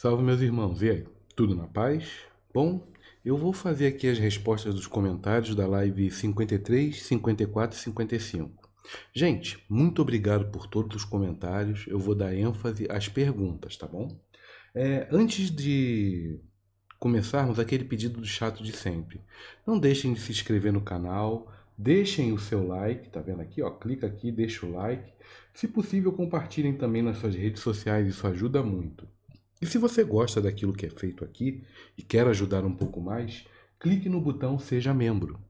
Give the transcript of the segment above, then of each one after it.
Salve meus irmãos, e aí? Tudo na paz? Bom, eu vou fazer aqui as respostas dos comentários da live 53, 54 e 55. Gente, muito obrigado por todos os comentários, eu vou dar ênfase às perguntas, tá bom? É, antes de começarmos, aquele pedido do chato de sempre. Não deixem de se inscrever no canal, deixem o seu like, tá vendo aqui, ó? Clica aqui, deixa o like. Se possível, compartilhem também nas suas redes sociais, isso ajuda muito. E se você gosta daquilo que é feito aqui e quer ajudar um pouco mais, clique no botão Seja Membro.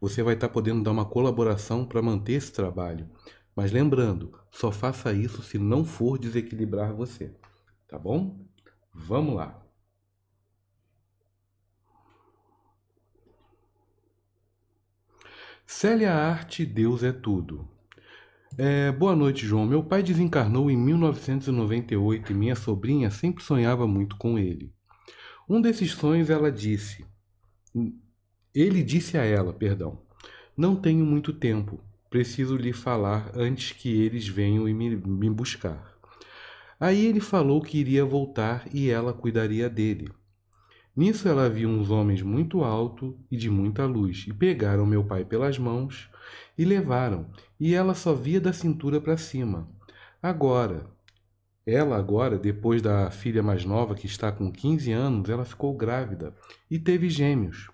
Você vai estar podendo dar uma colaboração para manter esse trabalho. Mas lembrando, só faça isso se não for desequilibrar você. Tá bom? Vamos lá! Célia Arte, Deus é Tudo. É, boa noite, João. Meu pai desencarnou em 1998 e minha sobrinha sempre sonhava muito com ele. Um desses sonhos ela disse. Ele disse a ela, perdão. Não tenho muito tempo. Preciso lhe falar antes que eles venham e me, me buscar. Aí ele falou que iria voltar e ela cuidaria dele. Nisso ela viu uns homens muito alto e de muita luz, e pegaram meu pai pelas mãos e levaram, e ela só via da cintura para cima. Agora, ela agora, depois da filha mais nova que está com 15 anos, ela ficou grávida e teve gêmeos,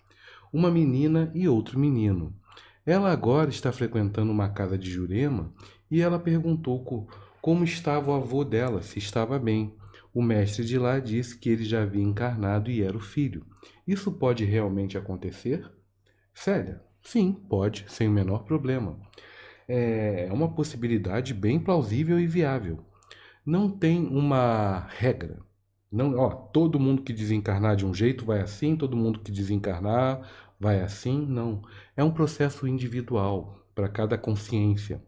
uma menina e outro menino. Ela agora está frequentando uma casa de Jurema e ela perguntou como estava o avô dela, se estava bem. O mestre de lá disse que ele já havia encarnado e era o filho. Isso pode realmente acontecer? Célia, sim, pode, sem o menor problema. É, é uma possibilidade bem plausível e viável. Não tem uma regra. Não, ó, todo mundo que desencarnar de um jeito vai assim, todo mundo que desencarnar vai assim, não. É um processo individual para cada consciência.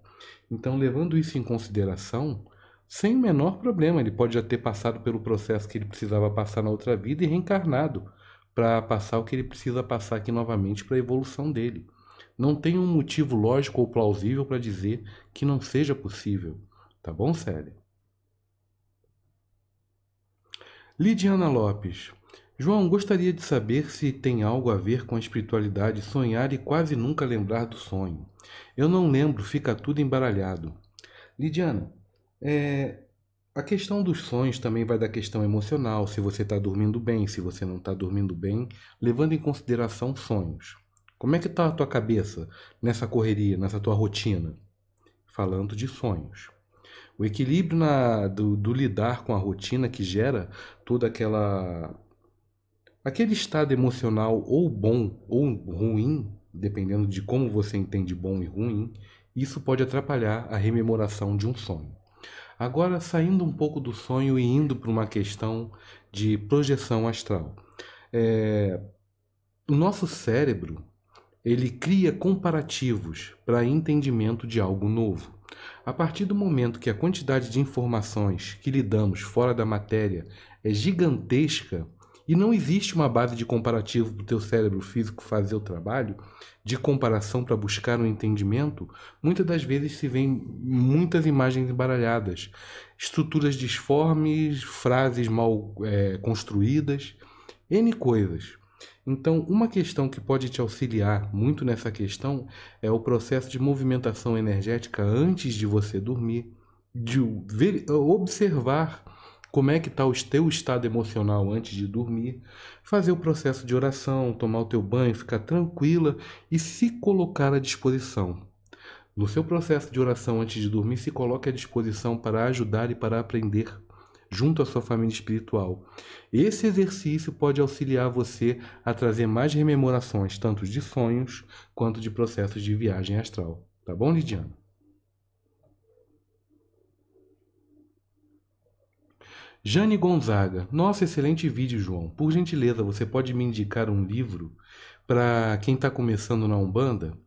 Então, levando isso em consideração, sem o menor problema. Ele pode já ter passado pelo processo que ele precisava passar na outra vida e reencarnado para passar o que ele precisa passar aqui novamente para a evolução dele. Não tem um motivo lógico ou plausível para dizer que não seja possível. Tá bom, Célia? Lidiana Lopes. João, gostaria de saber se tem algo a ver com a espiritualidade sonhar e quase nunca lembrar do sonho. Eu não lembro, fica tudo embaralhado. Lidiana, é, a questão dos sonhos também vai da questão emocional, se você está dormindo bem, se você não está dormindo bem, levando em consideração sonhos. Como é que está a tua cabeça nessa correria, nessa tua rotina? Falando de sonhos. O equilíbrio na, do, do lidar com a rotina que gera toda aquela aquele estado emocional ou bom ou ruim, dependendo de como você entende bom e ruim, isso pode atrapalhar a rememoração de um sonho. Agora, saindo um pouco do sonho e indo para uma questão de projeção astral. É, o nosso cérebro ele cria comparativos para entendimento de algo novo. A partir do momento que a quantidade de informações que lidamos fora da matéria é gigantesca, e não existe uma base de comparativo para o teu cérebro físico fazer o trabalho, de comparação para buscar um entendimento, muitas das vezes se vêem muitas imagens embaralhadas, estruturas disformes, frases mal é, construídas, N coisas. Então, uma questão que pode te auxiliar muito nessa questão é o processo de movimentação energética antes de você dormir, de observar como é que está o teu estado emocional antes de dormir, fazer o processo de oração, tomar o teu banho, ficar tranquila e se colocar à disposição. No seu processo de oração antes de dormir, se coloque à disposição para ajudar e para aprender junto à sua família espiritual. Esse exercício pode auxiliar você a trazer mais rememorações, tanto de sonhos quanto de processos de viagem astral. Tá bom, Lidiana? Jane Gonzaga, nosso excelente vídeo, João. Por gentileza, você pode me indicar um livro para quem está começando na Umbanda?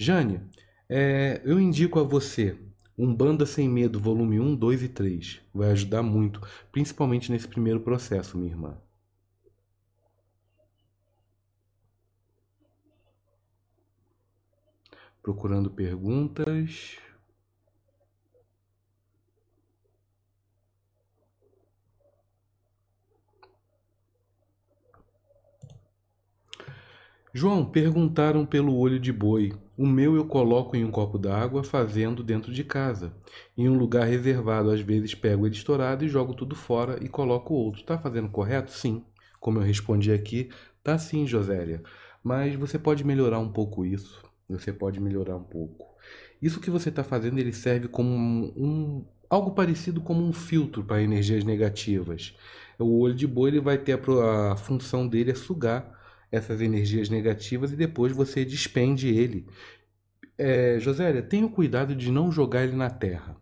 Jane, é, eu indico a você Umbanda Sem Medo, volume 1, 2 e 3. Vai ajudar muito, principalmente nesse primeiro processo, minha irmã. Procurando perguntas. João, perguntaram pelo olho de boi. O meu eu coloco em um copo d'água, fazendo dentro de casa. Em um lugar reservado, às vezes pego ele estourado e jogo tudo fora e coloco outro. Tá fazendo correto? Sim. Como eu respondi aqui, tá sim, Josélia. Mas você pode melhorar um pouco isso. Você pode melhorar um pouco. Isso que você está fazendo, ele serve como um, um algo parecido como um filtro para energias negativas. O olho de boi ele vai ter a, a função dele é sugar essas energias negativas e depois você despende ele. É, Josélia, tenha cuidado de não jogar ele na terra,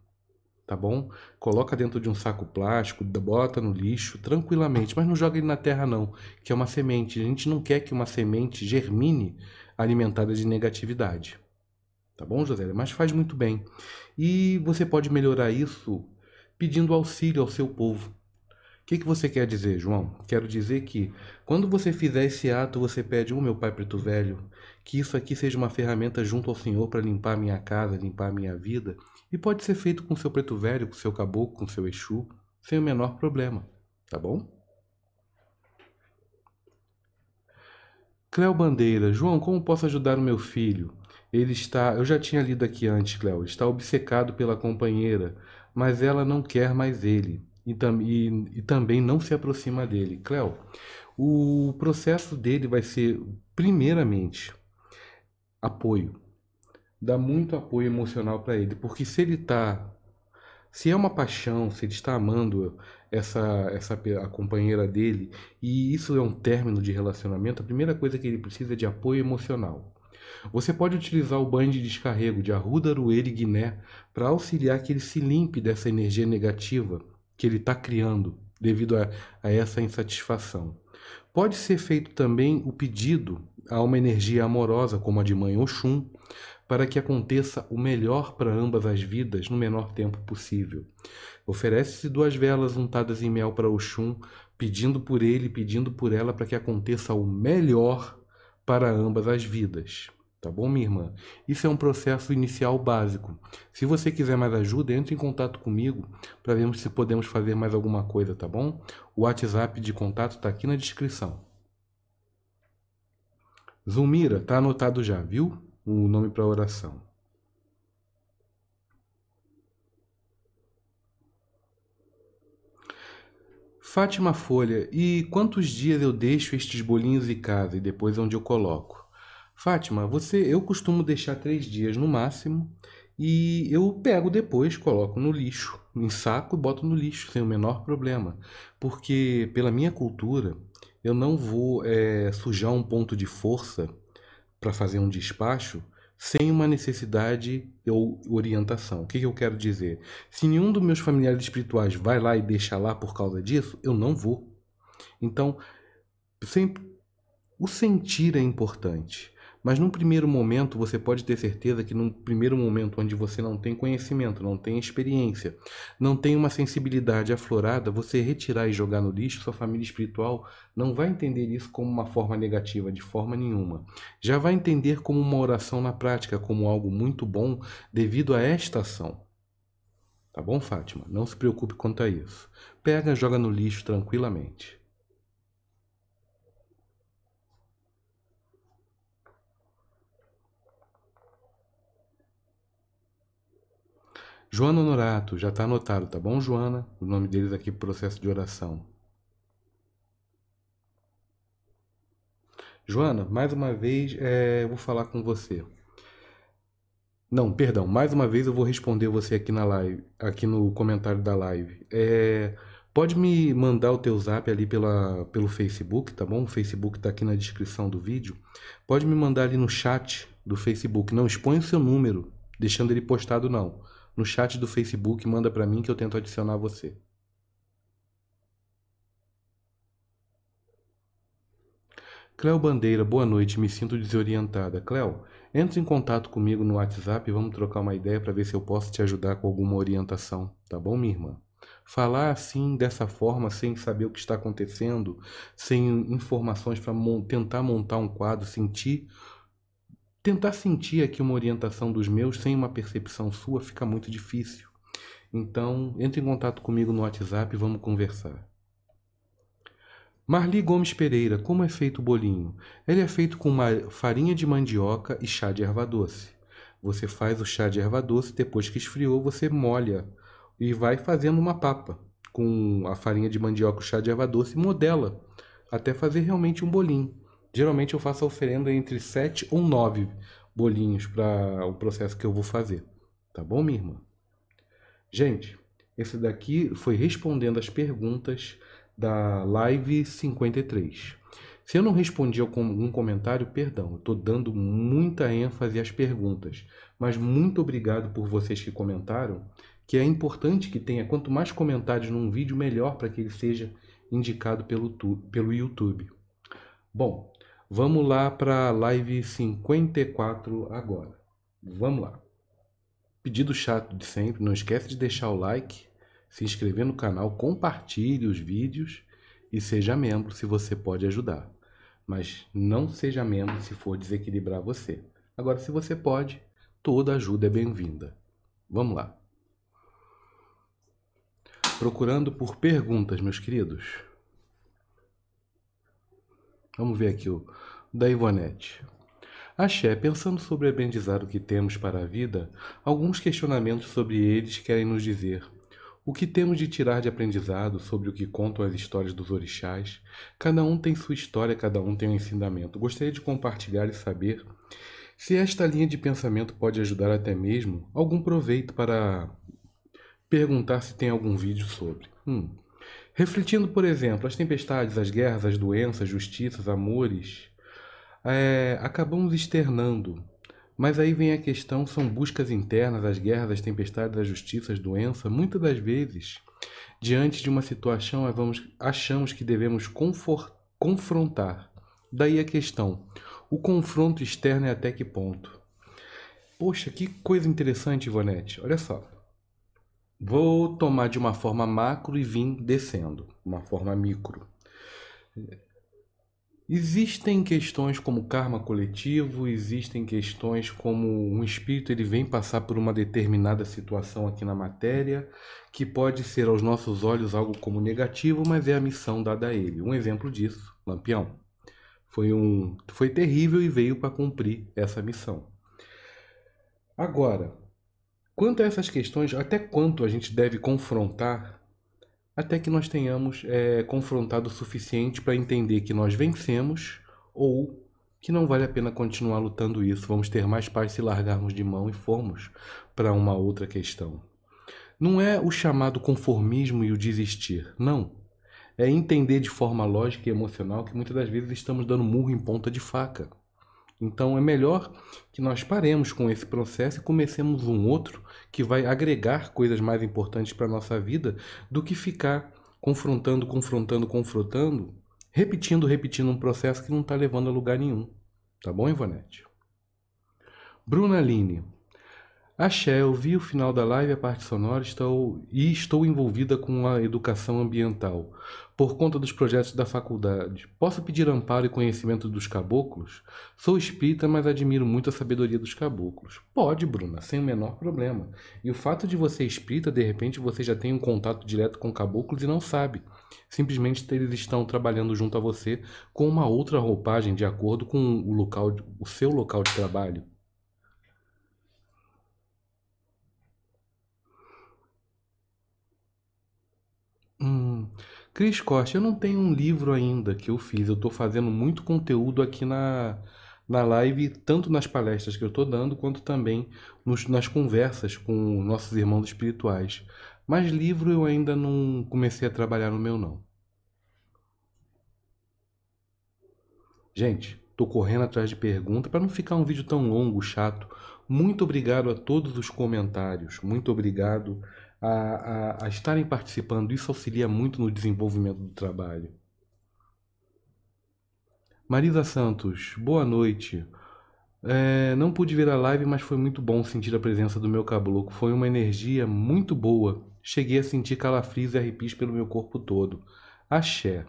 tá bom? Coloca dentro de um saco plástico, bota no lixo tranquilamente, mas não joga ele na terra não, que é uma semente. A gente não quer que uma semente germine alimentada de negatividade. Tá bom, Josélia? Mas faz muito bem. E você pode melhorar isso pedindo auxílio ao seu povo o que, que você quer dizer, João? Quero dizer que, quando você fizer esse ato, você pede, ô oh, meu pai preto velho, que isso aqui seja uma ferramenta junto ao Senhor para limpar minha casa, limpar minha vida. E pode ser feito com seu preto velho, com seu caboclo, com seu exu, sem o menor problema, tá bom? Cléo Bandeira, João, como posso ajudar o meu filho? Ele está, eu já tinha lido aqui antes, Cléo, está obcecado pela companheira, mas ela não quer mais ele e, e, e também não se aproxima dele. Cleo, o processo dele vai ser, primeiramente, apoio. Dá muito apoio emocional para ele, porque se ele está se é uma paixão, se ele está amando essa, essa a companheira dele, e isso é um término de relacionamento, a primeira coisa que ele precisa é de apoio emocional. Você pode utilizar o banho de descarrego de Arruda, Arueira e Guiné para auxiliar que ele se limpe dessa energia negativa que ele está criando devido a, a essa insatisfação. Pode ser feito também o pedido a uma energia amorosa, como a de Mãe Oxum, para que aconteça o melhor para ambas as vidas no menor tempo possível. Oferece-se duas velas untadas em mel para Oxum, pedindo por ele, pedindo por ela para que aconteça o melhor para ambas as vidas. Tá bom, minha irmã? Isso é um processo inicial básico. Se você quiser mais ajuda, entre em contato comigo para vermos se podemos fazer mais alguma coisa, tá bom? O WhatsApp de contato está aqui na descrição. Zumira, tá anotado já, viu? O nome para oração. Fátima Folha, e quantos dias eu deixo estes bolinhos em casa e depois é onde eu coloco? Fátima, você, eu costumo deixar três dias no máximo e eu pego depois, coloco no lixo, em saco e boto no lixo sem o menor problema, porque pela minha cultura eu não vou é, sujar um ponto de força para fazer um despacho sem uma necessidade ou orientação. O que, que eu quero dizer? Se nenhum dos meus familiares espirituais vai lá e deixa lá por causa disso, eu não vou. Então, sempre o sentir é importante. Mas num primeiro momento, você pode ter certeza que num primeiro momento onde você não tem conhecimento, não tem experiência, não tem uma sensibilidade aflorada, você retirar e jogar no lixo, sua família espiritual não vai entender isso como uma forma negativa, de forma nenhuma. Já vai entender como uma oração na prática, como algo muito bom devido a esta ação. Tá bom, Fátima? Não se preocupe quanto a isso. Pega, e joga no lixo tranquilamente. Joana Honorato, já está anotado, tá bom, Joana? O nome deles aqui processo de oração. Joana, mais uma vez é, eu vou falar com você. Não, perdão, mais uma vez eu vou responder você aqui na live, aqui no comentário da live. É, pode me mandar o teu zap ali pela, pelo Facebook, tá bom? O Facebook está aqui na descrição do vídeo. Pode me mandar ali no chat do Facebook. Não expõe o seu número, deixando ele postado não no chat do Facebook, manda para mim que eu tento adicionar você. Cléo Bandeira, boa noite, me sinto desorientada. Cléo, entre em contato comigo no WhatsApp e vamos trocar uma ideia para ver se eu posso te ajudar com alguma orientação, tá bom, minha irmã? Falar assim, dessa forma, sem saber o que está acontecendo, sem informações para mon tentar montar um quadro, sentir Tentar sentir aqui uma orientação dos meus sem uma percepção sua fica muito difícil. Então, entre em contato comigo no WhatsApp e vamos conversar. Marli Gomes Pereira, como é feito o bolinho? Ele é feito com farinha de mandioca e chá de erva doce. Você faz o chá de erva doce, depois que esfriou, você molha e vai fazendo uma papa com a farinha de mandioca e o chá de erva doce, modela até fazer realmente um bolinho. Geralmente eu faço a oferenda entre 7 ou 9 bolinhos para o processo que eu vou fazer. Tá bom, minha irmã? Gente, esse daqui foi respondendo as perguntas da live 53. Se eu não respondi algum comentário, perdão, estou dando muita ênfase às perguntas, mas muito obrigado por vocês que comentaram, que é importante que tenha quanto mais comentários num vídeo, melhor para que ele seja indicado pelo, pelo YouTube. Bom, Vamos lá para a live 54 agora. Vamos lá. Pedido chato de sempre, não esquece de deixar o like, se inscrever no canal, compartilhe os vídeos e seja membro se você pode ajudar. Mas não seja membro se for desequilibrar você. Agora, se você pode, toda ajuda é bem-vinda. Vamos lá. Procurando por perguntas, meus queridos. Vamos ver aqui o da Ivonete. Axé, pensando sobre o aprendizado que temos para a vida, alguns questionamentos sobre eles querem nos dizer. O que temos de tirar de aprendizado sobre o que contam as histórias dos orixás? Cada um tem sua história, cada um tem um ensinamento. Gostaria de compartilhar e saber se esta linha de pensamento pode ajudar até mesmo algum proveito para perguntar se tem algum vídeo sobre. Hum. Refletindo, por exemplo, as tempestades, as guerras, as doenças, justiças, amores, é, acabamos externando. Mas aí vem a questão: são buscas internas, as guerras, as tempestades, as justiças, doença. Muitas das vezes, diante de uma situação, vamos, achamos que devemos confort, confrontar. Daí a questão: o confronto externo é até que ponto? Poxa, que coisa interessante, Ivonete. Olha só. Vou tomar de uma forma macro e vim descendo, uma forma micro. Existem questões como karma coletivo, existem questões como um espírito ele vem passar por uma determinada situação aqui na matéria, que pode ser aos nossos olhos algo como negativo, mas é a missão dada a ele. Um exemplo disso, Lampião. Foi um foi terrível e veio para cumprir essa missão. Agora, Quanto a essas questões, até quanto a gente deve confrontar até que nós tenhamos é, confrontado o suficiente para entender que nós vencemos ou que não vale a pena continuar lutando isso, vamos ter mais paz se largarmos de mão e formos para uma outra questão. Não é o chamado conformismo e o desistir, não. É entender de forma lógica e emocional que muitas das vezes estamos dando murro em ponta de faca. Então é melhor que nós paremos com esse processo e comecemos um outro que vai agregar coisas mais importantes para a nossa vida do que ficar confrontando, confrontando, confrontando, repetindo, repetindo um processo que não está levando a lugar nenhum. Tá bom, Ivonete? Bruna Aline. Axé, eu vi o final da live, a parte sonora, estou, e estou envolvida com a educação ambiental por conta dos projetos da faculdade, posso pedir amparo e conhecimento dos caboclos? Sou espírita, mas admiro muito a sabedoria dos caboclos. Pode, Bruna, sem o menor problema. E o fato de você espírita, de repente você já tem um contato direto com caboclos e não sabe. Simplesmente eles estão trabalhando junto a você com uma outra roupagem de acordo com o local, o seu local de trabalho. Cris Costa, eu não tenho um livro ainda que eu fiz. Eu estou fazendo muito conteúdo aqui na, na live, tanto nas palestras que eu estou dando, quanto também nos, nas conversas com nossos irmãos espirituais. Mas livro eu ainda não comecei a trabalhar no meu, não. Gente, estou correndo atrás de pergunta para não ficar um vídeo tão longo, chato. Muito obrigado a todos os comentários. Muito obrigado a, a, a estarem participando. Isso auxilia muito no desenvolvimento do trabalho. Marisa Santos, boa noite. É, não pude ver a live, mas foi muito bom sentir a presença do meu cabloco. Foi uma energia muito boa. Cheguei a sentir calafrios e arrepios pelo meu corpo todo. Axé.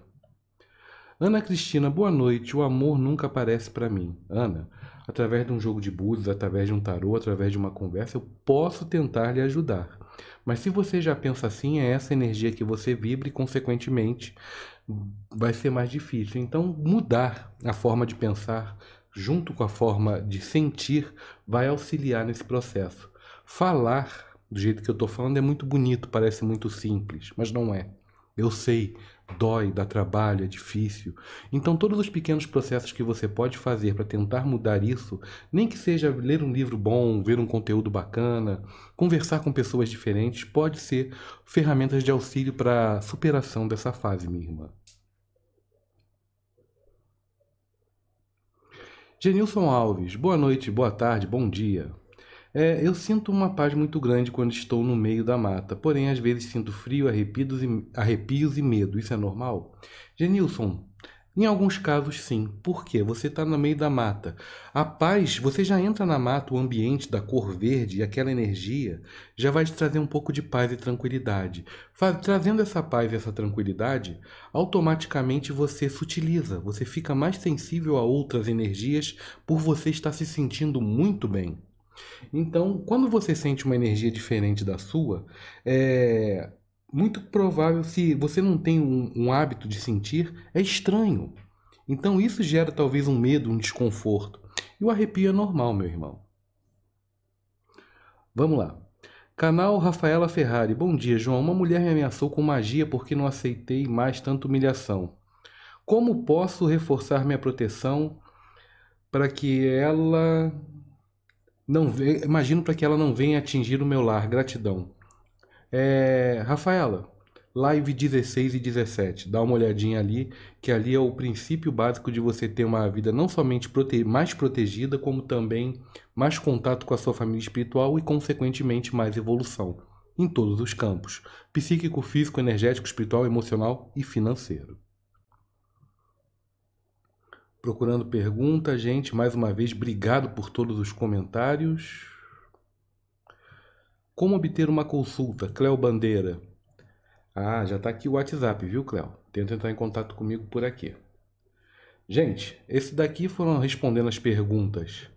Ana Cristina, boa noite. O amor nunca aparece para mim. Ana, através de um jogo de búzios, através de um tarô, através de uma conversa, eu posso tentar lhe ajudar. Mas se você já pensa assim, é essa energia que você vibra e, consequentemente, vai ser mais difícil. Então, mudar a forma de pensar junto com a forma de sentir vai auxiliar nesse processo. Falar do jeito que eu estou falando é muito bonito, parece muito simples, mas não é. Eu sei, dói, dá trabalho, é difícil. Então, todos os pequenos processos que você pode fazer para tentar mudar isso, nem que seja ler um livro bom, ver um conteúdo bacana, conversar com pessoas diferentes, pode ser ferramentas de auxílio para a superação dessa fase, minha irmã. Genilson Alves, boa noite, boa tarde, bom dia. É, eu sinto uma paz muito grande quando estou no meio da mata, porém às vezes sinto frio, arrepios e, arrepios e medo. Isso é normal? Genilson, em alguns casos, sim. Por quê? Você está no meio da mata. A paz, você já entra na mata, o ambiente da cor verde e aquela energia já vai te trazer um pouco de paz e tranquilidade. Trazendo essa paz e essa tranquilidade, automaticamente você sutiliza, você fica mais sensível a outras energias por você estar se sentindo muito bem. Então, quando você sente uma energia diferente da sua, é muito provável, se você não tem um, um hábito de sentir, é estranho. Então, isso gera talvez um medo, um desconforto. E o arrepio é normal, meu irmão. Vamos lá. Canal Rafaela Ferrari. Bom dia, João. Uma mulher me ameaçou com magia porque não aceitei mais tanta humilhação. Como posso reforçar minha proteção para que ela não imagino para que ela não venha atingir o meu lar. Gratidão. É, Rafaela, live 16 e 17. Dá uma olhadinha ali, que ali é o princípio básico de você ter uma vida não somente prote mais protegida, como também mais contato com a sua família espiritual e, consequentemente, mais evolução em todos os campos: psíquico, físico, energético, espiritual, emocional e financeiro procurando pergunta, gente. Mais uma vez, obrigado por todos os comentários. Como obter uma consulta? Cléo Bandeira. Ah, já está aqui o WhatsApp, viu, Cléo? Tenta entrar em contato comigo por aqui. Gente, esse daqui foram respondendo as perguntas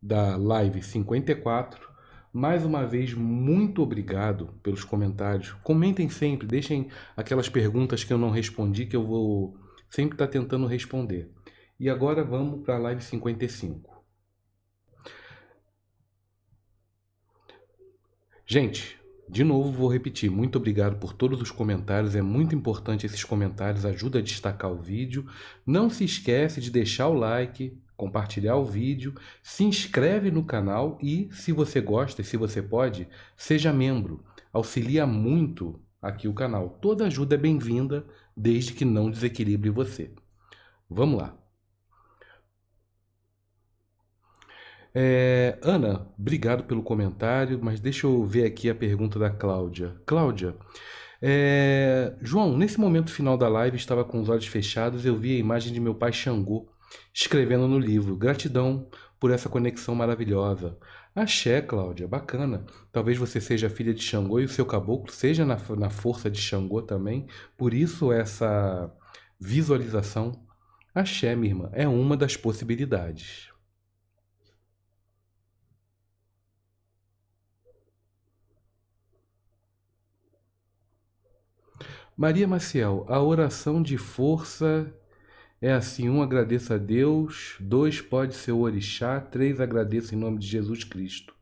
da live 54. Mais uma vez, muito obrigado pelos comentários. Comentem sempre, deixem aquelas perguntas que eu não respondi, que eu vou sempre estar tá tentando responder. E agora vamos para a live 55. Gente, de novo vou repetir, muito obrigado por todos os comentários, é muito importante esses comentários, ajuda a destacar o vídeo. Não se esquece de deixar o like, compartilhar o vídeo, se inscreve no canal e, se você gosta e se você pode, seja membro. Auxilia muito aqui o canal. Toda ajuda é bem-vinda, desde que não desequilibre você. Vamos lá. É, Ana, obrigado pelo comentário, mas deixa eu ver aqui a pergunta da Cláudia. Cláudia, é, João, nesse momento final da live estava com os olhos fechados, eu vi a imagem de meu pai Xangô escrevendo no livro. Gratidão por essa conexão maravilhosa. Axé, Cláudia, bacana. Talvez você seja filha de Xangô e o seu caboclo seja na, na força de Xangô também. Por isso essa visualização. Axé, minha irmã, é uma das possibilidades. Maria Maciel, a oração de força é assim: um agradeça a Deus, dois pode ser o orixá, três agradeça em nome de Jesus Cristo.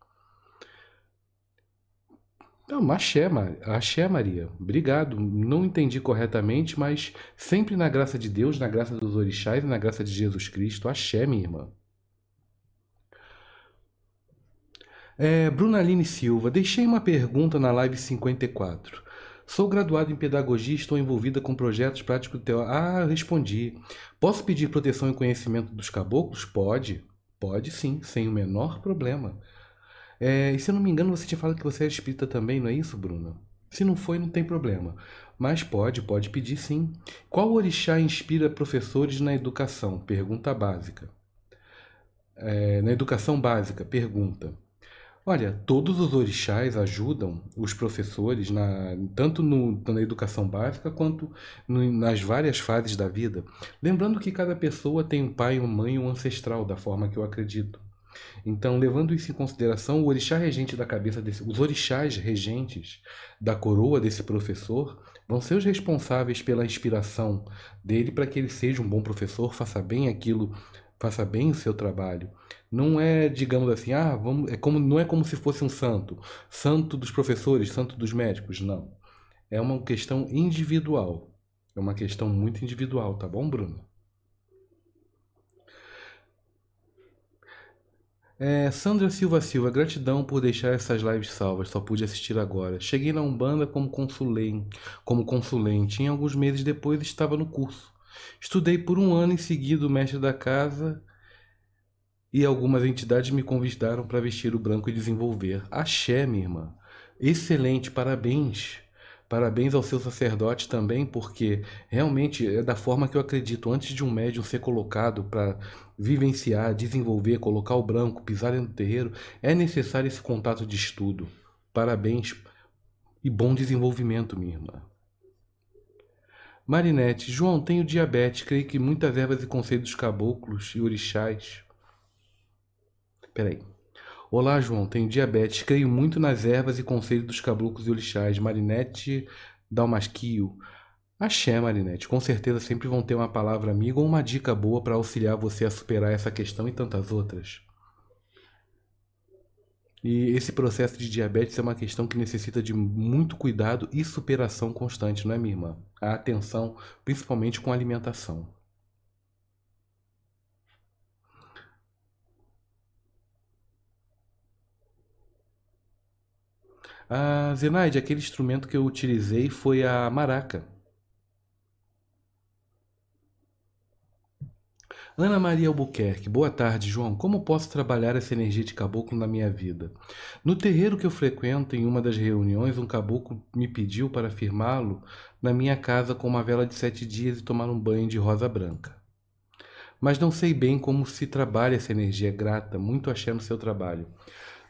Não, axé, axé, Maria. Obrigado. Não entendi corretamente, mas sempre na graça de Deus, na graça dos orixás e na graça de Jesus Cristo. Axé, minha irmã. É, Bruna Aline Silva, deixei uma pergunta na live 54. Sou graduada em pedagogia e estou envolvida com projetos práticos do teu. Ah, respondi. Posso pedir proteção e conhecimento dos caboclos? Pode. Pode sim, sem o menor problema. É, e se eu não me engano, você tinha falado que você é espírita também, não é isso, Bruna? Se não foi, não tem problema. Mas pode, pode pedir sim. Qual orixá inspira professores na educação? Pergunta básica. É, na educação básica, pergunta. Olha, todos os orixás ajudam os professores, na, tanto no, na educação básica quanto no, nas várias fases da vida. Lembrando que cada pessoa tem um pai, uma mãe um ancestral, da forma que eu acredito. Então, levando isso em consideração, o orixá regente da cabeça desse, os orixás regentes da coroa desse professor vão ser os responsáveis pela inspiração dele para que ele seja um bom professor, faça bem aquilo faça bem o seu trabalho. Não é, digamos assim, ah, vamos, é como, não é como se fosse um santo, santo dos professores, santo dos médicos, não. É uma questão individual. É uma questão muito individual, tá bom, Bruno? É, Sandra Silva Silva, gratidão por deixar essas lives salvas, só pude assistir agora. Cheguei na Umbanda como consulente, como consulente. E alguns meses depois estava no curso. Estudei por um ano em seguida o mestre da casa e algumas entidades me convidaram para vestir o branco e desenvolver. Axé, minha irmã. Excelente, parabéns. Parabéns ao seu sacerdote também, porque realmente é da forma que eu acredito. Antes de um médium ser colocado para vivenciar, desenvolver, colocar o branco, pisar no terreiro, é necessário esse contato de estudo. Parabéns e bom desenvolvimento, minha irmã. Marinete, João tem o diabetes, creio que muitas ervas e dos caboclos e orixás. Peraí. Olá, João, tenho diabetes, creio muito nas ervas e conselhos dos caboclos e orixás. Marinete Dalmasquio. Axé, Marinete, com certeza sempre vão ter uma palavra amiga ou uma dica boa para auxiliar você a superar essa questão e tantas outras. E esse processo de diabetes é uma questão que necessita de muito cuidado e superação constante, não é, minha irmã? A atenção, principalmente com a alimentação. Ah, Zenaide, aquele instrumento que eu utilizei foi a maraca. Ana Maria Albuquerque, boa tarde, João. Como posso trabalhar essa energia de caboclo na minha vida? No terreiro que eu frequento, em uma das reuniões, um caboclo me pediu para firmá-lo na minha casa com uma vela de sete dias e tomar um banho de rosa branca. Mas não sei bem como se trabalha essa energia grata, muito achando no seu trabalho.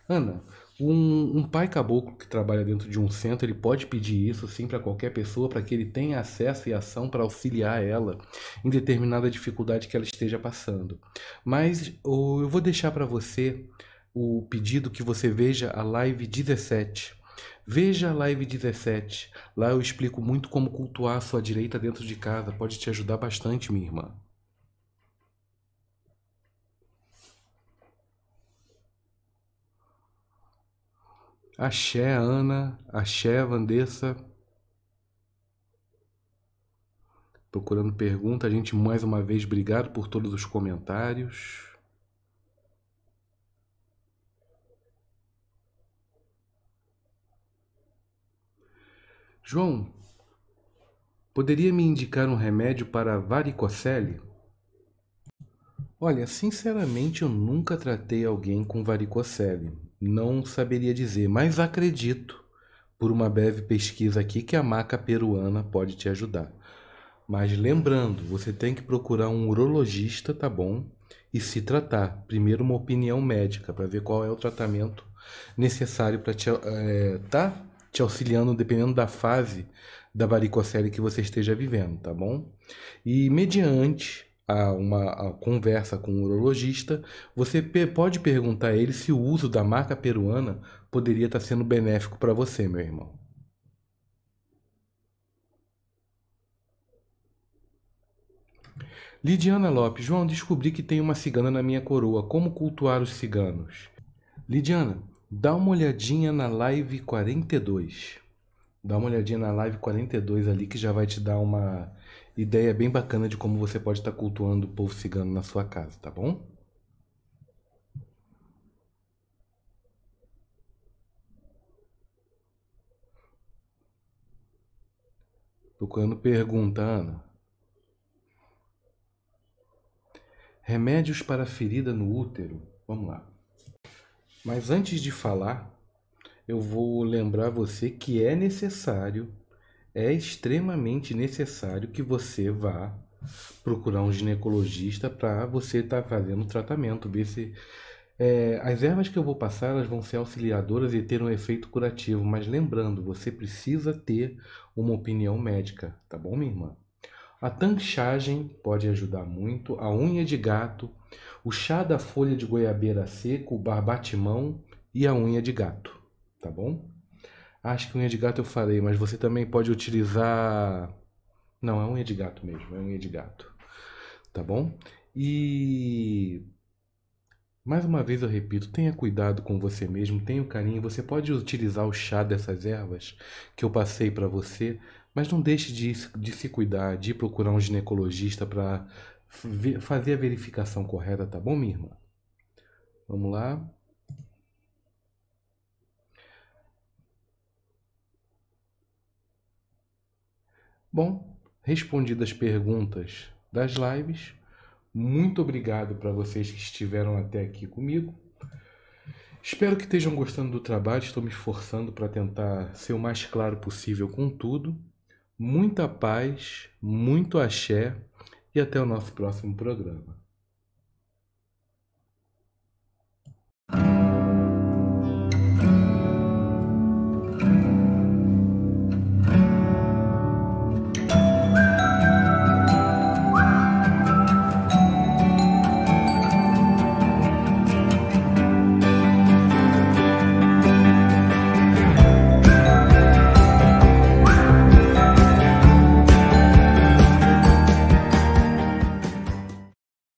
Ana, um, um, pai caboclo que trabalha dentro de um centro, ele pode pedir isso sim para qualquer pessoa, para que ele tenha acesso e ação para auxiliar ela em determinada dificuldade que ela esteja passando. Mas eu vou deixar para você o pedido que você veja a live 17. Veja a live 17. Lá eu explico muito como cultuar a sua direita dentro de casa. Pode te ajudar bastante, minha irmã. Axé, Ana. Axé, Vandessa. Procurando pergunta. A gente, mais uma vez, obrigado por todos os comentários. João, poderia me indicar um remédio para varicocele? Olha, sinceramente eu nunca tratei alguém com varicocele. Não saberia dizer, mas acredito, por uma breve pesquisa aqui, que a maca peruana pode te ajudar. Mas lembrando, você tem que procurar um urologista, tá bom? E se tratar. Primeiro, uma opinião médica para ver qual é o tratamento necessário para te, é, tá? te auxiliando, dependendo da fase da varicocele que você esteja vivendo, tá bom? E mediante a uma a conversa com um urologista, você pode perguntar a ele se o uso da maca peruana poderia estar sendo benéfico para você, meu irmão. Lidiana Lopes, João, descobri que tem uma cigana na minha coroa. Como cultuar os ciganos? Lidiana, dá uma olhadinha na live 42. Dá uma olhadinha na live 42 ali que já vai te dar uma ideia bem bacana de como você pode estar cultuando o povo cigano na sua casa, tá bom? Tocando perguntando Remédios para ferida no útero. Vamos lá. Mas antes de falar, eu vou lembrar você que é necessário é extremamente necessário que você vá procurar um ginecologista para você estar tá fazendo tratamento, ver se é, as ervas que eu vou passar elas vão ser auxiliadoras e ter um efeito curativo, mas lembrando, você precisa ter uma opinião médica, tá bom, minha irmã? A tanchagem pode ajudar muito, a unha de gato, o chá da folha de goiabeira seco, o barbatimão e a unha de gato, tá bom? Ah, acho que unha de gato eu falei, mas você também pode utilizar. Não, é unha de gato mesmo, é unha de gato. Tá bom? E. Mais uma vez eu repito, tenha cuidado com você mesmo, tenha um carinho. Você pode utilizar o chá dessas ervas que eu passei para você, mas não deixe de, de se cuidar, de procurar um ginecologista para fazer a verificação correta, tá bom, minha irmã? Vamos lá. Bom, respondidas perguntas das lives, muito obrigado para vocês que estiveram até aqui comigo. Espero que estejam gostando do trabalho, estou me esforçando para tentar ser o mais claro possível com tudo. Muita paz, muito axé e até o nosso próximo programa.